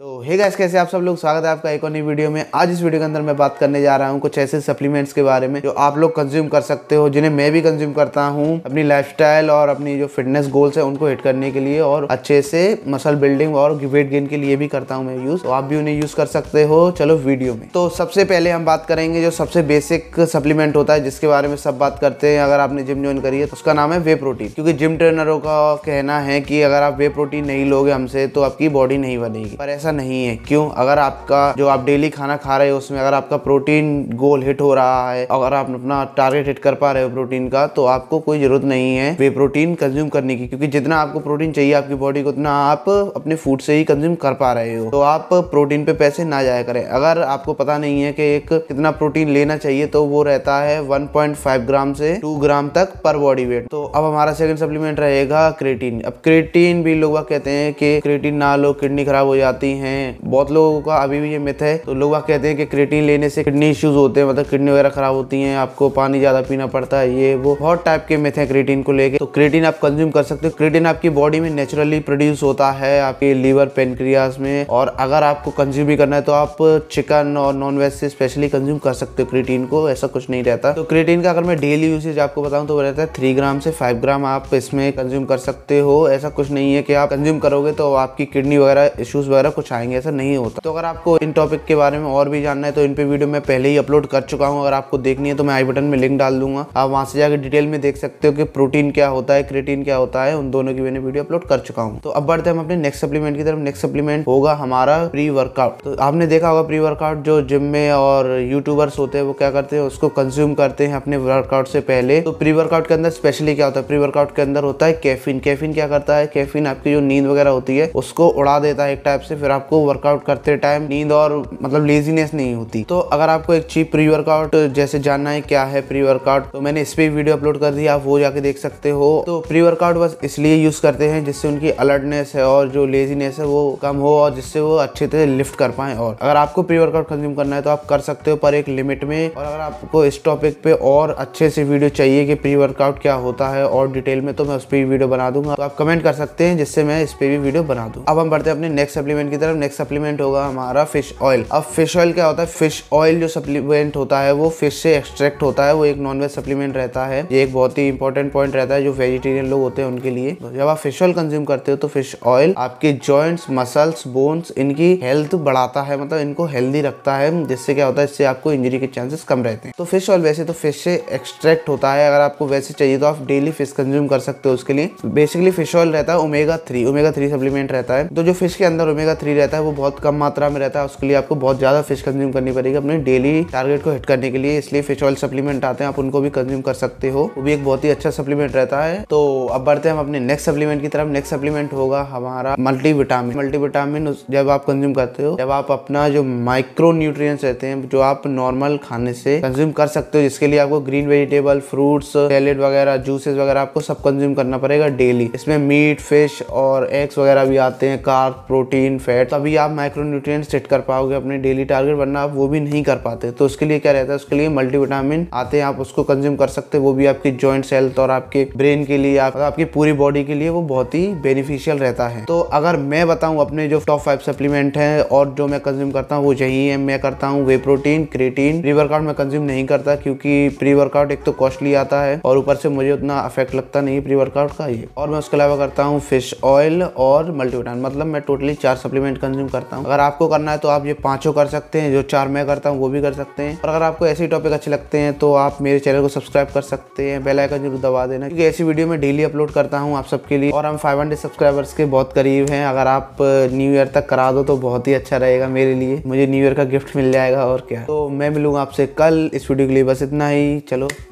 तो हे गैस कैसे आप सब लोग स्वागत है आपका एक और नई वीडियो में आज इस वीडियो के अंदर मैं बात करने जा रहा हूँ कुछ ऐसे सप्लीमेंट्स के बारे में जो आप लोग कंज्यूम कर सकते हो जिन्हें मैं भी कंज्यूम करता हूँ अपनी लाइफस्टाइल और अपनी जो फिटनेस गोल्स है उनको हिट करने के लिए और अच्छे से मसल बिल्डिंग और वेट गेन के लिए भी करता हूँ मैं यूज़ तो आप भी उन्हें यूज़ कर सकते हो चलो वीडियो में तो सबसे पहले हम बात करेंगे जो सबसे बेसिक सप्लीमेंट होता है जिसके बारे में सब बात करते हैं अगर आपने जिम ज्वाइन करी है तो उसका नाम है वे प्रोटीन क्योंकि जिम ट्रेनरों का कहना है कि अगर आप वे प्रोटीन नहीं लोगे हमसे तो आपकी बॉडी नहीं बनेगी पर ऐसा ऐसा नहीं है क्यों अगर आपका जो आप डेली खाना खा रहे हो उसमें अगर आपका प्रोटीन गोल हिट हो रहा है अगर आप अपना टारगेट हिट कर पा रहे हो प्रोटीन का तो आपको कोई जरूरत नहीं है वे प्रोटीन कंज्यूम करने की क्योंकि जितना आपको प्रोटीन चाहिए आपकी बॉडी को उतना आप अपने फूड से ही कंज्यूम कर पा रहे हो तो आप प्रोटीन पे पैसे ना जाया करें अगर आपको पता नहीं है कि एक कितना प्रोटीन लेना चाहिए तो वो रहता है 1.5 ग्राम से 2 ग्राम तक पर बॉडी वेट तो अब हमारा सेकंड सप्लीमेंट रहेगा क्रेटीन अब क्रेटीन भी लोग कहते हैं कि क्रेटीन ना लो किडनी खराब हो जाती है हैं बहुत लोगों का अभी भी ये मिथ है तो लोग कहते हैं कि क्रिएटिन लेने से किडनी इश्यूज होते हैं मतलब किडनी वगैरह खराब होती हैं आपको पानी ज़्यादा पीना पड़ता है ये वो बहुत टाइप के मिथ है क्रिएटिन को लेकर तो क्रिएटिन आप कंज्यूम कर सकते हो क्रिएटिन आपकी बॉडी में नेचुरली प्रोड्यूस होता है आपके लीवर पेनक्रियाज में और अगर आपको कंज्यूम भी करना है तो आप चिकन और नॉन वेज से स्पेशली कंज्यूम कर सकते हो क्रिटीन को ऐसा कुछ नहीं रहता तो क्रिटीन का अगर मैं डेली यूसेज आपको बताऊँ तो वो रहता है थ्री ग्राम से फाइव ग्राम आप इसमें कंज्यूम कर सकते हो ऐसा कुछ नहीं है कि आप कंज्यूम करोगे तो आपकी किडनी वगैरह इश्यूज वगैरह को चाहेंगे ऐसा नहीं होता तो अगर आपको इन टॉपिक के बारे में और भी जानना है तो इन पे वीडियो मैं पहले ही अपलोड कर चुका हूँ अगर आपको देखनी है तो मैं आई बटन में लिंक डाल दूंगा आप वहाँ से जाकर डिटेल में देख सकते हो कि प्रोटीन क्या होता है क्रेटीन क्या होता है उन दोनों की मैंने वीडियो अपलोड कर चुका हूँ तो अब बढ़ते हम अपने नेक्स्ट सप्लीमेंट की तरफ नेक्स्ट सप्लीमेंट होगा हमारा प्री वर्कआउट तो आपने देखा होगा प्री वर्कआउट जो जिम में और यूट्यूबर्स होते हैं वो क्या करते हैं उसको कंज्यूम करते हैं अपने वर्कआउट से पहले तो प्री वर्कआउट के अंदर स्पेशली क्या होता है प्री वर्कआउट के अंदर होता है कैफिन कैफिन क्या करता है कैफिन आपकी जो नींद वगैरह होती है उसको उड़ा देता है एक टाइप से फिर फिर आपको वर्कआउट करते टाइम नींद और मतलब लेजीनेस नहीं होती तो अगर आपको एक चीप प्री वर्कआउट जैसे जानना है क्या है प्री वर्कआउट तो मैंने इस पर वीडियो अपलोड कर दी आप वो जाके देख सकते हो तो प्री वर्कआउट बस इसलिए यूज़ करते हैं जिससे उनकी अलर्टनेस है और जो लेजीनेस है वो कम हो और जिससे वो अच्छे से लिफ्ट कर पाए और अगर आपको प्री वर्कआउट कंज्यूम करना है तो आप कर सकते हो पर एक लिमिट में और अगर आपको इस टॉपिक पे और अच्छे से वीडियो चाहिए कि प्री वर्कआउट क्या होता है और डिटेल में तो मैं उस पर वीडियो बना दूंगा तो आप कमेंट कर सकते हैं जिससे मैं इस पर भी वीडियो बना दूँ अब हम बढ़ते हैं अपने नेक्स्ट सप्लीमेंट की तरफ नेक्स्ट सप्लीमेंट होगा हमारा फिश ऑयल अब फिश ऑयल क्या होता है फिश ऑयल जो सप्लीमेंट होता है वो फिश से एक्सट्रैक्ट होता है वो एक नॉनवेज सप्लीमेंट रहता है ये एक बहुत ही इंपॉर्टेंट पॉइंट रहता है जो वेजिटेरियन लोग होते हैं उनके लिए तो जब आप फिश ऑयल कंज्यूम करते हो तो फिश ऑयल आपके जॉइंट्स मसल्स बोन्स इनकी हेल्थ बढ़ाता है मतलब इनको हेल्दी रखता है जिससे क्या होता है इससे आपको इंजरी के चांसेस कम रहते हैं तो फिश ऑयल वैसे तो फिश से एक्सट्रैक्ट होता है अगर आपको वैसे चाहिए तो आप डेली फिश कंज्यूम कर सकते हो उसके लिए बेसिकली फिश ऑयल रहता है omega three omega three supplement रहता है तो जो फिश के अंदर ओमेगा थ्री मछली रहता है वो बहुत कम मात्रा में रहता है उसके लिए आपको बहुत ज़्यादा फिश कंज्यूम करनी पड़ेगी अपने डेली टारगेट को हिट करने के लिए इसलिए फिश ऑयल सप्लीमेंट आते हैं आप उनको भी कंज्यूम कर सकते हो वो भी एक बहुत ही अच्छा सप्लीमेंट रहता है तो अब बढ़ते हैं हम अपने नेक्स्ट सप्लीमेंट की तरफ नेक्स्ट सप्लीमेंट होगा हमारा मल्टी विटामिन मल्टी विटामिन जब आप कंज्यूम करते हो जब आप अपना जो माइक्रो न्यूट्रिय रहते हैं जो आप नॉर्मल खाने से कंज्यूम कर सकते हो जिसके लिए आपको ग्रीन वेजिटेबल फ्रूट्स सैलेड वगैरह जूसेस वगैरह आपको सब कंज्यूम करना पड़ेगा डेली इसमें मीट फिश और एग्स वगैरह भी आते हैं कार्ब प्रोटीन फैट डाइट तभी आप माइक्रो न्यूट्रिएंट सेट कर पाओगे अपने डेली टारगेट वरना आप वो भी नहीं कर पाते तो उसके लिए क्या रहता है उसके लिए मल्टीविटामिन आते हैं आप उसको कंज्यूम कर सकते हैं वो भी आपकी ज्वाइंट हेल्थ और आपके ब्रेन के लिए आप, आपकी पूरी बॉडी के लिए वो बहुत ही बेनिफिशियल रहता है तो अगर मैं बताऊँ अपने जो टॉप फाइव सप्लीमेंट है और जो मैं कंज्यूम करता हूँ वो यही है मैं करता हूँ whey protein creatine pre workout में कंज्यूम नहीं करता क्योंकि प्री वर्कआउट एक तो कॉस्टली आता है और ऊपर से मुझे उतना अफेक्ट लगता नहीं प्री वर्कआउट का ये और मैं उसके अलावा करता हूँ फिश ऑयल और मल्टीविटामिन मतलब मैं टोटली चार सप्लीमेंट सप्लीमेंट कंज्यूम करता हूँ अगर आपको करना है तो आप ये पांचों कर सकते हैं जो चार मैं करता हूँ वो भी कर सकते हैं और अगर आपको ऐसे टॉपिक अच्छे लगते हैं तो आप मेरे चैनल को सब्सक्राइब कर सकते हैं बेलाइकन जरूर दबा देना क्योंकि ऐसी वीडियो में डेली अपलोड करता हूँ आप सबके लिए और हम फाइव सब्सक्राइबर्स के बहुत करीब हैं अगर आप न्यू ईयर तक करा दो तो बहुत ही अच्छा रहेगा मेरे लिए मुझे न्यू ईयर का गिफ्ट मिल जाएगा और क्या तो मैं मिलूंगा आपसे कल इस वीडियो के लिए बस इतना ही चलो